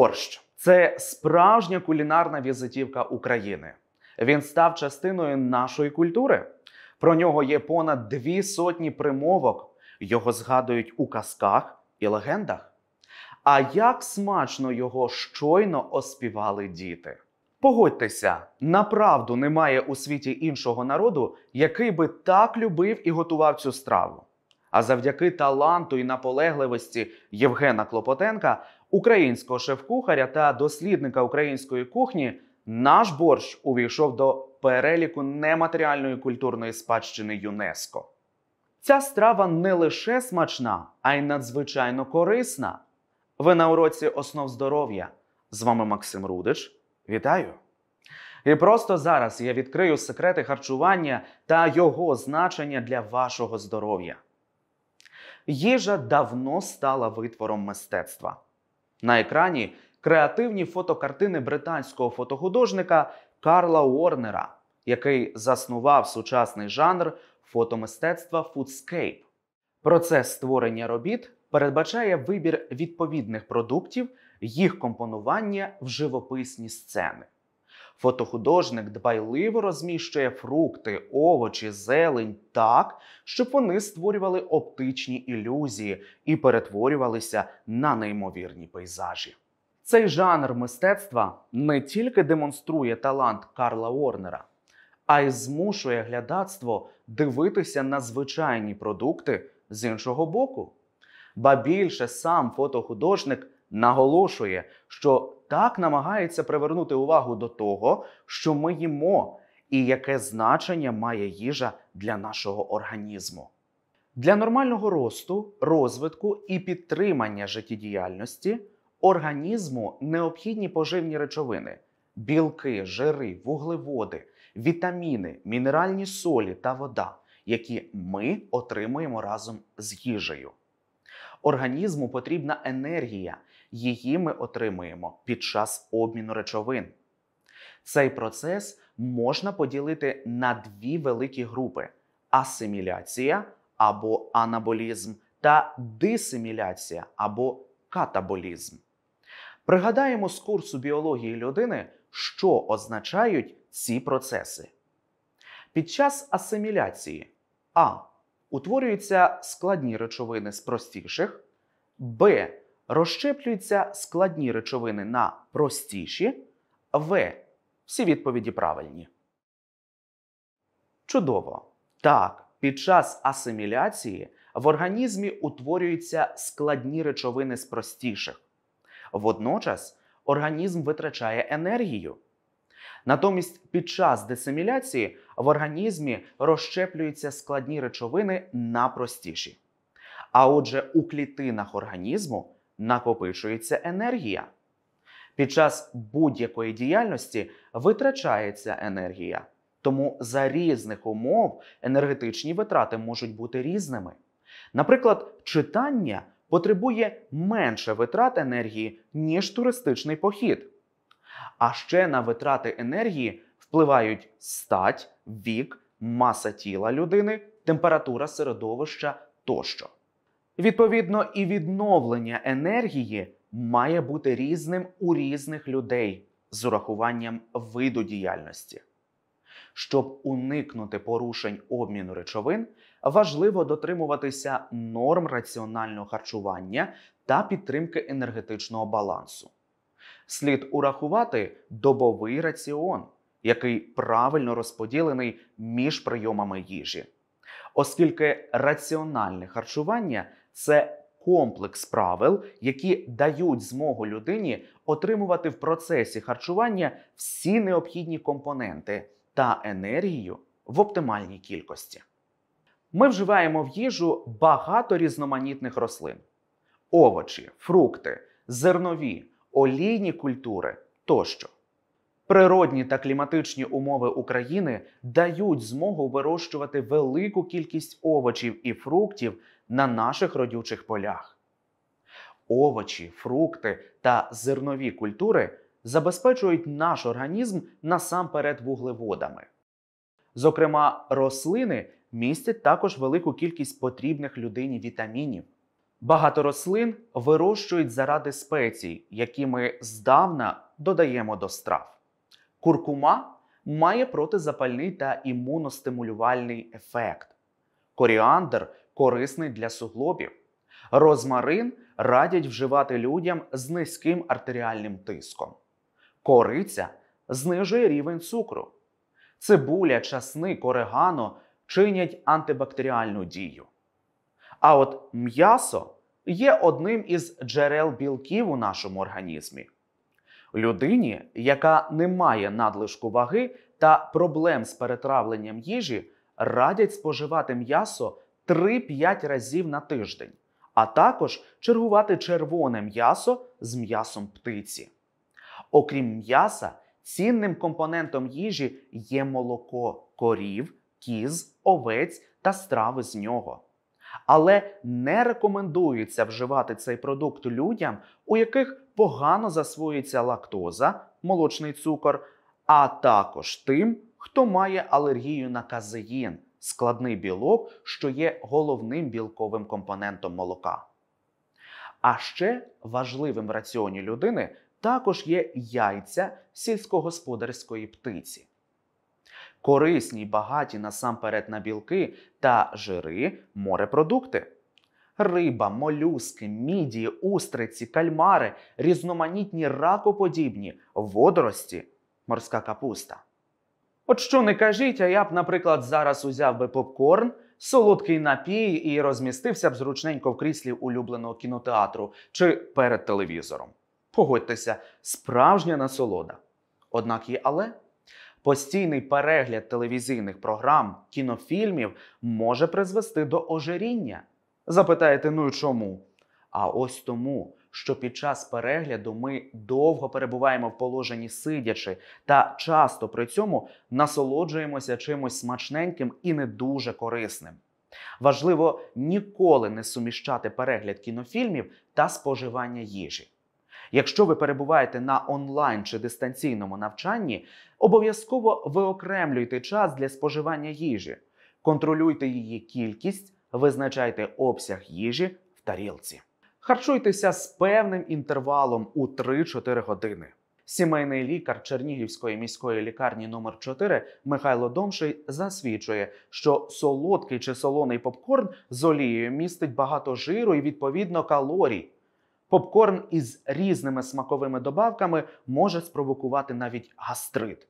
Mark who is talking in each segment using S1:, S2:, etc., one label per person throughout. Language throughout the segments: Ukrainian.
S1: Борщ це справжня кулінарна візитівка України. Він став частиною нашої культури. Про нього є понад дві сотні примовок. Його згадують у казках і легендах. А як смачно його щойно оспівали діти. Погодьтеся, направду немає у світі іншого народу, який би так любив і готував цю страву. А завдяки таланту і наполегливості Євгена Клопотенка українського шеф-кухаря та дослідника української кухні, наш борщ увійшов до переліку нематеріальної культурної спадщини ЮНЕСКО. Ця страва не лише смачна, а й надзвичайно корисна. Ви на уроці основ здоров'я. З вами Максим Рудич. Вітаю! І просто зараз я відкрию секрети харчування та його значення для вашого здоров'я. Їжа давно стала витвором мистецтва. На екрані креативні фотокартини британського фотохудожника Карла Уорнера, який заснував сучасний жанр фотомистецтва FoodScape. Процес створення робіт передбачає вибір відповідних продуктів, їх компонування в живописні сцени. Фотохудожник дбайливо розміщує фрукти, овочі, зелень так, щоб вони створювали оптичні ілюзії і перетворювалися на неймовірні пейзажі. Цей жанр мистецтва не тільки демонструє талант Карла Уорнера, а й змушує глядацтво дивитися на звичайні продукти з іншого боку. Ба більше сам фотохудожник наголошує, що так намагається привернути увагу до того, що ми їмо, і яке значення має їжа для нашого організму. Для нормального росту, розвитку і підтримання життєдіяльності організму необхідні поживні речовини, білки, жири, вуглеводи, вітаміни, мінеральні солі та вода, які ми отримуємо разом з їжею. Організму потрібна енергія, Її ми отримуємо під час обміну речовин. Цей процес можна поділити на дві великі групи: асиміляція або анаболізм та дисиміляція або катаболізм. Пригадаємо з курсу біології людини, що означають ці процеси. Під час асиміляції а. Утворюються складні речовини з простіших, Б розщеплюються складні речовини на простіші, В. Всі відповіді правильні. Чудово. Так, під час асиміляції в організмі утворюються складні речовини з простіших. Водночас організм витрачає енергію. Натомість під час десиміляції в організмі розщеплюються складні речовини на простіші. А отже, у клітинах організму накопичується енергія. Під час будь-якої діяльності витрачається енергія. Тому за різних умов енергетичні витрати можуть бути різними. Наприклад, читання потребує менше витрат енергії, ніж туристичний похід. А ще на витрати енергії впливають стать, вік, маса тіла людини, температура середовища тощо. Відповідно, і відновлення енергії має бути різним у різних людей з урахуванням виду діяльності. Щоб уникнути порушень обміну речовин, важливо дотримуватися норм раціонального харчування та підтримки енергетичного балансу. Слід урахувати добовий раціон, який правильно розподілений між прийомами їжі. Оскільки раціональне харчування це комплекс правил, які дають змогу людині отримувати в процесі харчування всі необхідні компоненти та енергію в оптимальній кількості. Ми вживаємо в їжу багато різноманітних рослин: овочі, фрукти, зернові, олійні культури тощо. Природні та кліматичні умови України дають змогу вирощувати велику кількість овочів і фруктів на наших родючих полях. Овочі, фрукти та зернові культури забезпечують наш організм насамперед вуглеводами. Зокрема, рослини містять також велику кількість потрібних людині вітамінів. Багато рослин вирощують заради спецій, які ми здавна додаємо до страв. Куркума має протизапальний та імуностимулювальний ефект. Коріандр корисний для суглобів. Розмарин радять вживати людям з низьким артеріальним тиском. Кориця знижує рівень цукру. Цибуля, часник, орегано чинять антибактеріальну дію. А от м'ясо є одним із джерел білків у нашому організмі. Людині, яка не має надлишку ваги та проблем з перетравленням їжі, радять споживати м'ясо 3-5 разів на тиждень, а також чергувати червоне м'ясо з м'ясом птиці. Окрім м'яса, цінним компонентом їжі є молоко корів, кіз, овець та страви з нього. Але не рекомендується вживати цей продукт людям, у яких погано засвоюється лактоза, молочний цукор, а також тим, хто має алергію на казеїн, складний білок, що є головним білковим компонентом молока. А ще важливим в раціоні людини також є яйця сільськогосподарської птиці. Корисні й багаті насамперед на білки та жири морепродукти риба, молюски, мідії, устриці, кальмари, різноманітні ракоподібні, водорості, морська капуста. От що не кажіть, а я б, наприклад, зараз узяв би попкорн, солодкий напій і розмістився б зручненько в кріслі улюбленого кінотеатру чи перед телевізором. Погодьтеся, справжня насолода. Однак і але. Постійний перегляд телевізійних програм, кінофільмів може призвести до ожиріння. Запитаєте, ну і чому? А ось тому, що під час перегляду ми довго перебуваємо в положенні сидячи, та часто при цьому насолоджуємося чимось смачненьким і не дуже корисним. Важливо ніколи не суміщати перегляд кінофільмів та споживання їжі. Якщо ви перебуваєте на онлайн чи дистанційному навчанні, обов'язково виокремлюйте час для споживання їжі, контролюйте її кількість. Визначайте обсяг їжі в тарілці. Харчуйтеся з певним інтервалом у 3-4 години. Сімейний лікар Чернігівської міської лікарні номер 4 Михайло Домший засвідчує, що солодкий чи солоний попкорн з олією містить багато жиру і відповідно калорій. Попкорн із різними смаковими добавками може спровокувати навіть гастрит.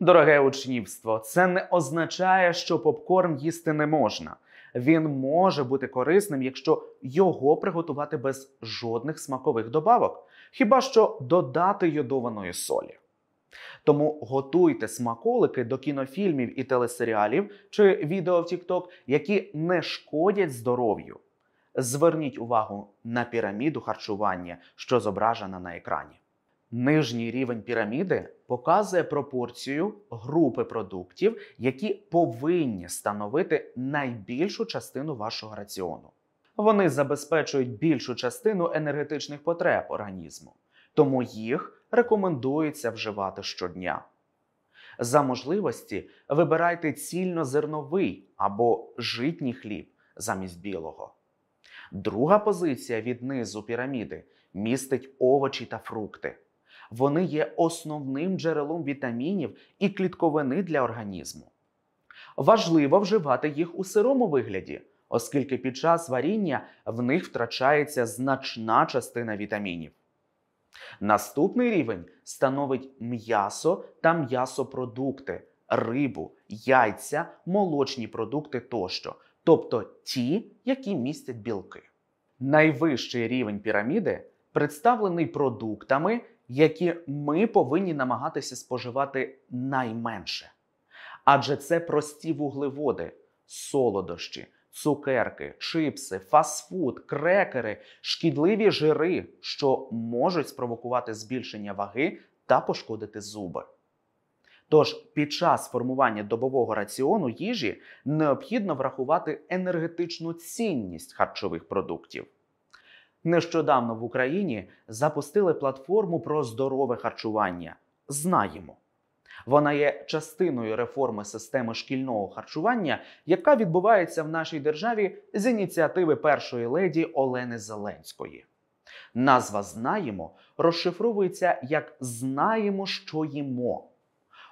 S1: Дороге учнівство, це не означає, що попкорн їсти не можна. Він може бути корисним, якщо його приготувати без жодних смакових добавок, хіба що додати йодованої солі. Тому готуйте смаколики до кінофільмів і телесеріалів чи відео в TikTok, які не шкодять здоров'ю. Зверніть увагу на піраміду харчування, що зображена на екрані. Нижній рівень піраміди показує пропорцію групи продуктів, які повинні становити найбільшу частину вашого раціону. Вони забезпечують більшу частину енергетичних потреб організму, тому їх рекомендується вживати щодня. За можливості вибирайте цільнозерновий або житній хліб замість білого. Друга позиція від низу піраміди містить овочі та фрукти. Вони є основним джерелом вітамінів і клітковини для організму. Важливо вживати їх у сирому вигляді, оскільки під час варіння в них втрачається значна частина вітамінів. Наступний рівень становить м'ясо та м'ясопродукти, рибу, яйця, молочні продукти тощо, тобто ті, які містять білки. Найвищий рівень піраміди представлений продуктами, які ми повинні намагатися споживати найменше. Адже це прості вуглеводи, солодощі, цукерки, чипси, фастфуд, крекери, шкідливі жири, що можуть спровокувати збільшення ваги та пошкодити зуби. Тож під час формування добового раціону їжі необхідно врахувати енергетичну цінність харчових продуктів. Нещодавно в Україні запустили платформу про здорове харчування. Знаємо. Вона є частиною реформи системи шкільного харчування, яка відбувається в нашій державі з ініціативи першої леді Олени Зеленської. Назва Знаємо розшифровується як Знаємо, що їмо.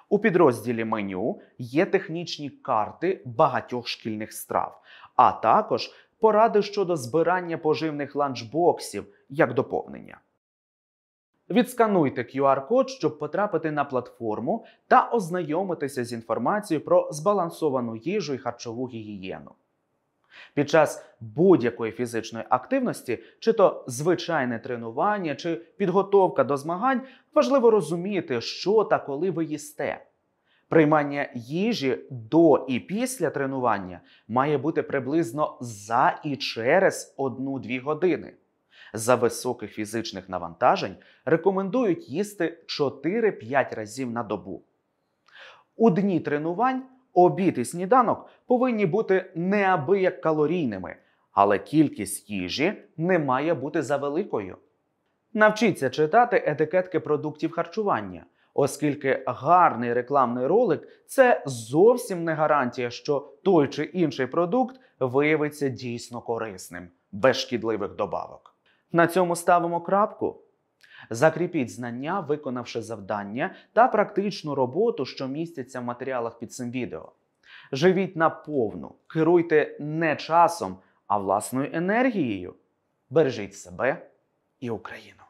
S1: У підрозділі меню є технічні карти багатьох шкільних страв, а також поради щодо збирання поживних ланчбоксів як доповнення. Відскануйте QR-код, щоб потрапити на платформу та ознайомитися з інформацією про збалансовану їжу і харчову гігієну. Під час будь-якої фізичної активності, чи то звичайне тренування, чи підготовка до змагань, важливо розуміти, що та коли ви їсте. Приймання їжі до і після тренування має бути приблизно за і через 1-2 години. За високих фізичних навантажень рекомендують їсти 4-5 разів на добу. У дні тренувань обід і сніданок повинні бути неабияк калорійними, але кількість їжі не має бути завеликою. Навчіться читати етикетки продуктів харчування оскільки гарний рекламний ролик це зовсім не гарантія, що той чи інший продукт виявиться дійсно корисним, без шкідливих добавок. На цьому ставимо крапку. Закріпіть знання, виконавши завдання та практичну роботу, що міститься в матеріалах під цим відео. Живіть наповну, керуйте не часом, а власною енергією. Бережіть себе і Україну.